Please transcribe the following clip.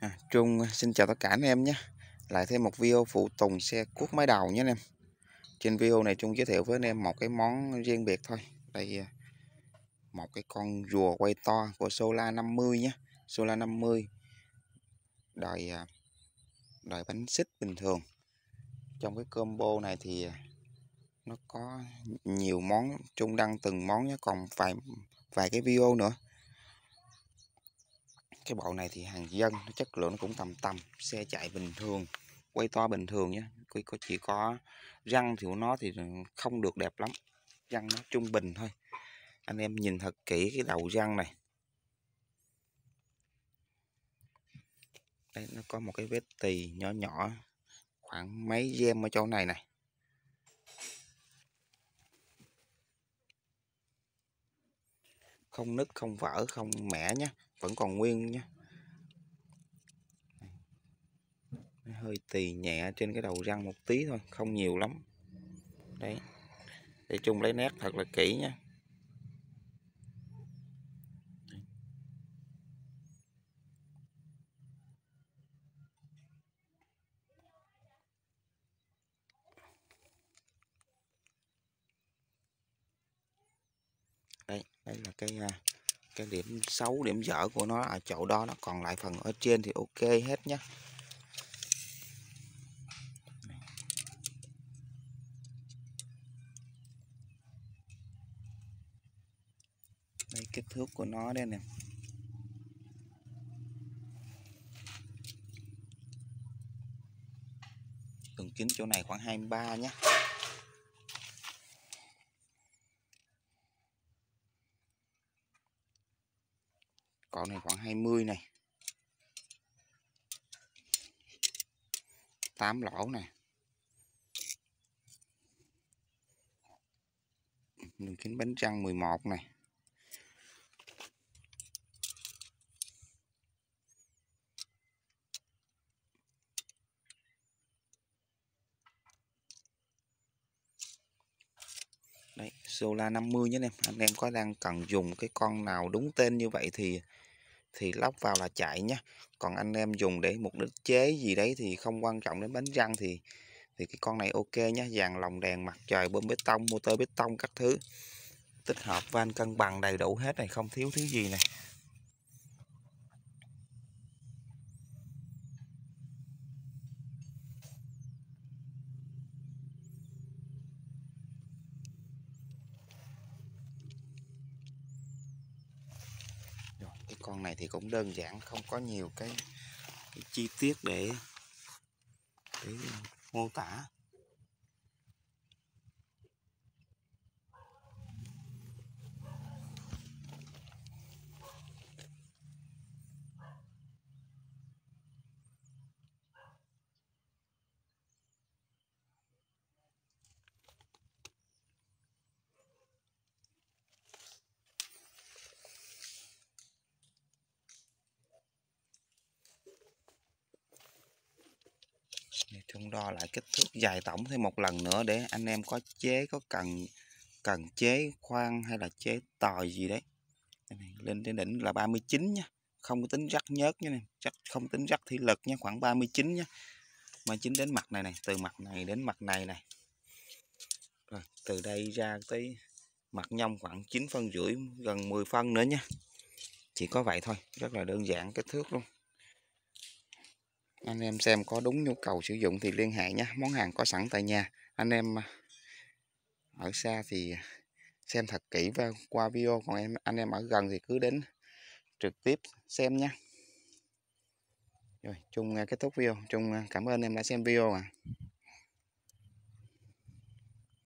à, Trung à, xin chào tất cả anh em nhé lại thêm một video phụ tùng xe cuốc máy đầu nhé anh em trên video này Trung giới thiệu với anh em một cái món riêng biệt thôi đây à, một cái con rùa quay to của Sola 50 nhé Sola 50 đời à, đời bánh xích bình thường trong cái combo này thì nó có nhiều món Trung đăng từng món nhé còn vài vài cái video nữa cái bộ này thì hàng dân nó chất lượng nó cũng tầm tầm xe chạy bình thường quay to bình thường nhé có chỉ có răng thì của nó thì không được đẹp lắm răng nó trung bình thôi anh em nhìn thật kỹ cái đầu răng này đây nó có một cái vết tì nhỏ nhỏ khoảng mấy gem ở chỗ này này không nứt không vỡ không mẻ nhé vẫn còn nguyên nhé hơi tì nhẹ trên cái đầu răng một tí thôi không nhiều lắm đấy để chung lấy nét thật là kỹ nha đây đây là cái à, cái điểm xấu điểm dở của nó ở chỗ đó nó còn lại phần ở trên thì ok hết nhé đây kích thước của nó đây nè đường kính chỗ này khoảng 23 nhé con này khoảng 20 này 8 lỗ này đường kính bánh trăng 11 này Zola 50 nhé anh em anh em có đang cần dùng cái con nào đúng tên như vậy thì thì lóc vào là chạy nhé còn anh em dùng để mục đích chế gì đấy thì không quan trọng đến bánh răng thì thì cái con này ok nhé dàn lồng đèn mặt trời bơm bê tông motor bê tông các thứ tích hợp van cân bằng đầy đủ hết này không thiếu thứ gì này con này thì cũng đơn giản không có nhiều cái, cái chi tiết để, để mô tả xong đo lại kích thước dài tổng thêm một lần nữa để anh em có chế có cần cần chế khoan hay là chế tòi gì đấy lên trên đỉnh là 39 nha không có tính rắc nhớt nha chắc không tính rắc thủy lực nha khoảng 39 nha 39 đến mặt này này từ mặt này đến mặt này này rồi từ đây ra tới mặt nhông khoảng 9 phân rưỡi gần 10 phân nữa nha chỉ có vậy thôi rất là đơn giản kích thước luôn anh em xem có đúng nhu cầu sử dụng thì liên hệ nhé món hàng có sẵn tại nhà anh em à, ở xa thì xem thật kỹ và qua video còn em anh em ở gần thì cứ đến trực tiếp xem nhé rồi chung à, kết thúc video chung à, cảm ơn em đã xem video ạ à.